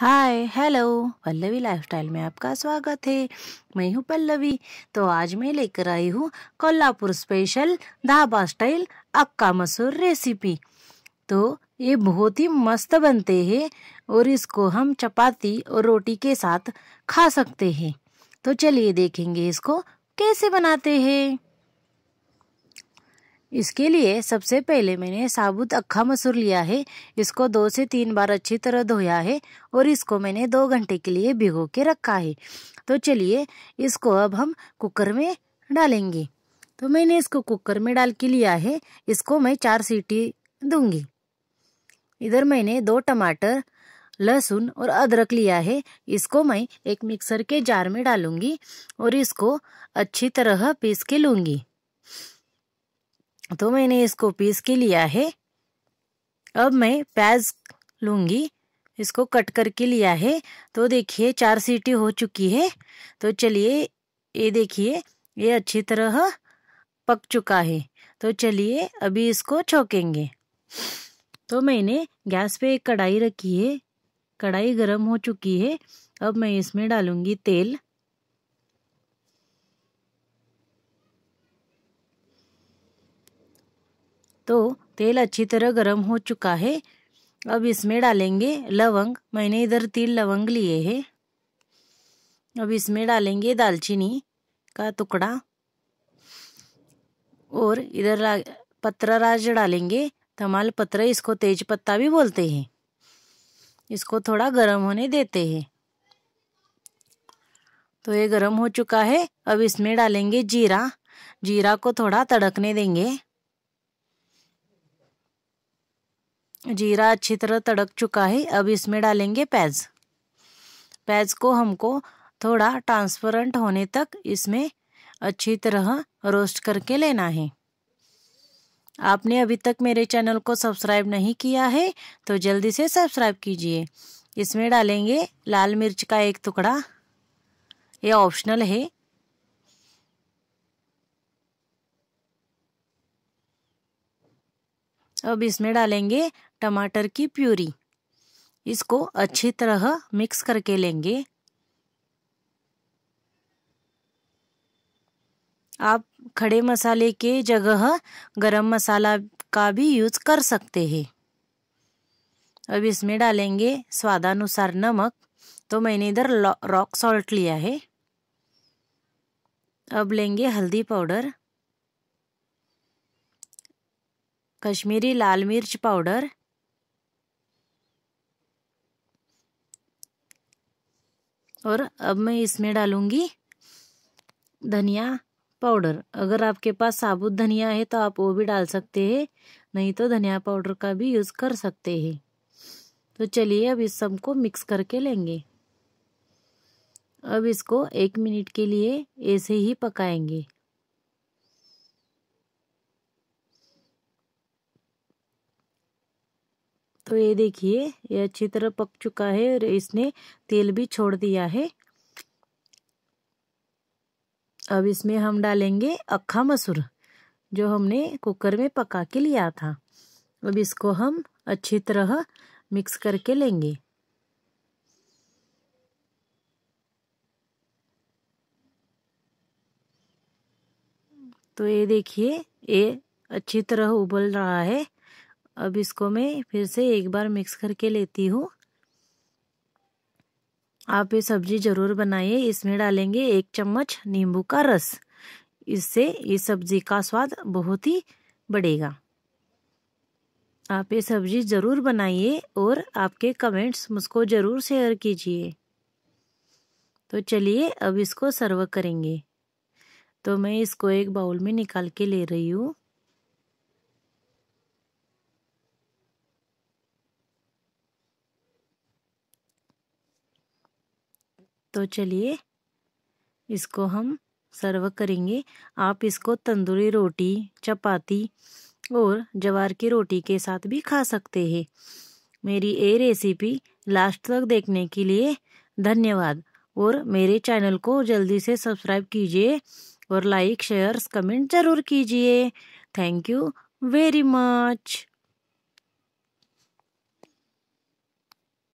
hi hello Pallavi lifestyle में आपका स्वागत है मैं हूँ पल्लवी तो आज मैं लेकर आई हूँ कोल्हापुर स्पेशल धाबा स्टाइल अक्का मसूर रेसिपी तो ये बहुत ही मस्त बनते हैं और इसको हम चपाती और रोटी के साथ खा सकते हैं तो चलिए देखेंगे इसको कैसे बनाते हैं इसके लिए सबसे पहले मैंने साबुत अक्खा मसूर लिया है इसको दो से तीन बार अच्छी तरह धोया है और इसको मैंने दो घंटे के लिए भिगो के रखा है तो चलिए इसको अब हम कुकर में डालेंगे तो मैंने इसको कुकर में डाल के लिया है इसको मैं चार सीटी दूंगी इधर मैंने दो टमाटर लहसुन और अदरक लिया है इसको मैं एक मिक्सर के जार में डालूंगी और इसको अच्छी तरह पीस के लूँगी तो मैंने इसको पीस के लिया है अब मैं प्याज लूँगी इसको कट करके लिया है तो देखिए चार सीटी हो चुकी है तो चलिए ये देखिए ये अच्छी तरह पक चुका है तो चलिए अभी इसको छोकेंगे तो मैंने गैस पे एक कढ़ाई रखी है कढ़ाई गरम हो चुकी है अब मैं इसमें डालूंगी तेल तो तेल अच्छी तरह गर्म हो चुका है अब इसमें डालेंगे लवंग मैंने इधर तीन लवंग लिए हैं अब इसमें डालेंगे दालचीनी का टुकड़ा और इधर पत्रा राज डालेंगे तमाल पत्र इसको तेज पत्ता भी बोलते हैं इसको थोड़ा गर्म होने देते हैं तो ये गर्म हो चुका है अब इसमें डालेंगे जीरा जीरा को थोड़ा तड़कने देंगे जीरा अच्छी तरह तड़क चुका है अब इसमें डालेंगे प्याज प्याज को हमको थोड़ा ट्रांसपेरेंट होने तक इसमें अच्छी तरह रोस्ट करके लेना है आपने अभी तक मेरे चैनल को सब्सक्राइब नहीं किया है तो जल्दी से सब्सक्राइब कीजिए इसमें डालेंगे लाल मिर्च का एक टुकड़ा ये ऑप्शनल है अब इसमें डालेंगे टमाटर की प्यूरी इसको अच्छी तरह मिक्स करके लेंगे आप खड़े मसाले के जगह गरम मसाला का भी यूज़ कर सकते हैं अब इसमें डालेंगे स्वादानुसार नमक तो मैंने इधर रॉक सॉल्ट लिया है अब लेंगे हल्दी पाउडर कश्मीरी लाल मिर्च पाउडर और अब मैं इसमें डालूंगी धनिया पाउडर अगर आपके पास साबुत धनिया है तो आप वो भी डाल सकते हैं नहीं तो धनिया पाउडर का भी यूज़ कर सकते हैं तो चलिए अब इस सब को मिक्स करके लेंगे अब इसको एक मिनट के लिए ऐसे ही पकाएंगे तो ये देखिए ये अच्छी तरह पक चुका है और इसने तेल भी छोड़ दिया है अब इसमें हम डालेंगे अखा मसूर जो हमने कुकर में पका के लिया था अब इसको हम अच्छी तरह मिक्स करके लेंगे तो ये देखिए ये अच्छी तरह उबल रहा है अब इसको मैं फिर से एक बार मिक्स करके लेती हूँ आप ये सब्जी ज़रूर बनाइए इसमें डालेंगे एक चम्मच नींबू का रस इससे इस सब्ज़ी का स्वाद बहुत ही बढ़ेगा आप ये सब्ज़ी ज़रूर बनाइए और आपके कमेंट्स मुझको ज़रूर शेयर कीजिए तो चलिए अब इसको सर्व करेंगे तो मैं इसको एक बाउल में निकाल के ले रही हूँ तो चलिए इसको हम सर्व करेंगे आप इसको तंदूरी रोटी चपाती और जवार की रोटी के साथ भी खा सकते हैं मेरी ये रेसिपी लास्ट तक देखने के लिए धन्यवाद और मेरे चैनल को जल्दी से सब्सक्राइब कीजिए और लाइक शेयर्स कमेंट ज़रूर कीजिए थैंक यू वेरी मच